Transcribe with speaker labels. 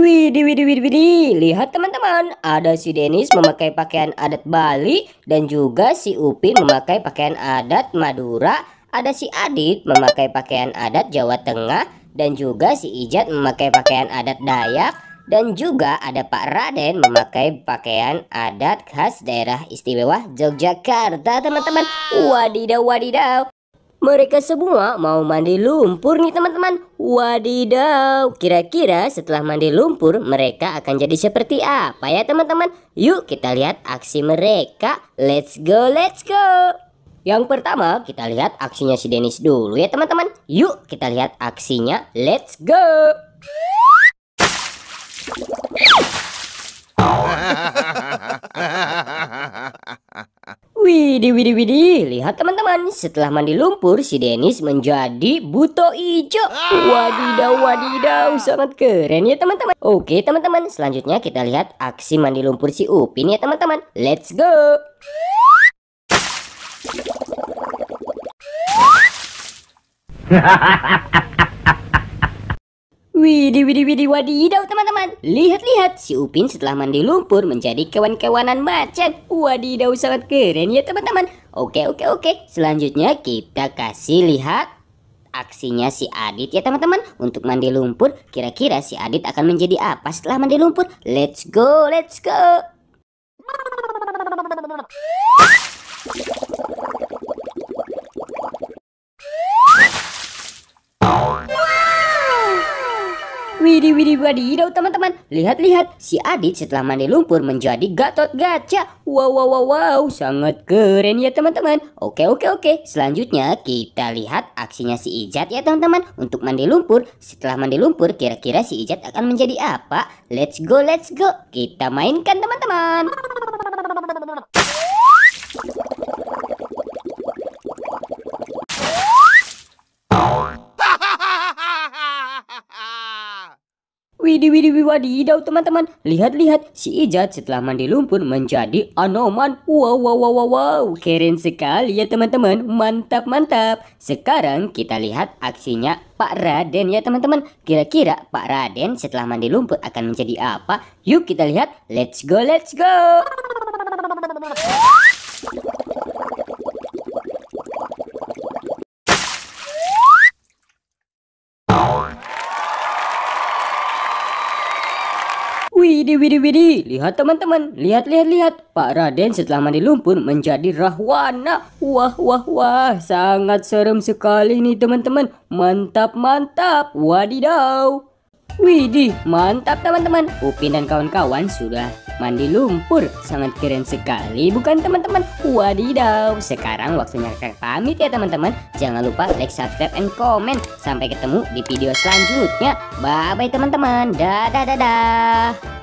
Speaker 1: Widih, widih, widih, widih. Lihat teman-teman, ada si Denis memakai pakaian adat Bali dan juga si Upin memakai pakaian adat Madura. Ada si Adit memakai pakaian adat Jawa Tengah dan juga si Ijat memakai pakaian adat Dayak dan juga ada Pak Raden memakai pakaian adat khas daerah istimewa Yogyakarta teman-teman wadidaw wadidaw mereka semua mau mandi lumpur nih teman-teman Wadidaw Kira-kira setelah mandi lumpur mereka akan jadi seperti apa ya teman-teman Yuk kita lihat aksi mereka Let's go let's go Yang pertama kita lihat aksinya si Dennis dulu ya teman-teman Yuk kita lihat aksinya Let's go Widi Widi Widi, Lihat teman-teman, setelah mandi lumpur, si Denis menjadi buto ijo. Wadidaw, wadidaw. Sangat keren ya teman-teman. Oke teman-teman, selanjutnya kita lihat aksi mandi lumpur si Upin ya teman-teman. Let's go. Hahaha. Widi Widi Widi wadidaw teman-teman Lihat-lihat si Upin setelah mandi lumpur menjadi kawan-kawanan macan Wadidaw sangat keren ya teman-teman Oke oke oke selanjutnya kita kasih lihat aksinya si Adit ya teman-teman Untuk mandi lumpur kira-kira si Adit akan menjadi apa setelah mandi lumpur Let's go let's go Widih widih wadidaw teman-teman Lihat-lihat si Adit setelah mandi lumpur menjadi gatot gacha Wow wow wow wow sangat keren ya teman-teman Oke oke oke selanjutnya kita lihat aksinya si Ijat ya teman-teman Untuk mandi lumpur setelah mandi lumpur kira-kira si Ijat akan menjadi apa Let's go let's go kita mainkan teman-teman Widi widih wadidaw teman-teman. Lihat-lihat si Ijat setelah mandi lumpur menjadi Anoman. Wow wow wow wow wow. Keren sekali ya teman-teman. Mantap mantap. Sekarang kita lihat aksinya Pak Raden ya teman-teman. Kira-kira Pak Raden setelah mandi lumpur akan menjadi apa? Yuk kita lihat. Let's go let's go. Widi widi widi, lihat teman-teman, lihat lihat lihat. Pak Raden setelah mandi lumpur menjadi rahwana. Wah wah wah, sangat serem sekali nih teman-teman. Mantap mantap, wadidaw. Widih, mantap teman-teman. Upin dan kawan-kawan sudah mandi lumpur. Sangat keren sekali, bukan teman-teman? Wadidaw, sekarang waktunya kakak pamit ya teman-teman. Jangan lupa like, subscribe, and comment. Sampai ketemu di video selanjutnya. Bye-bye teman-teman. Dadah-dadah.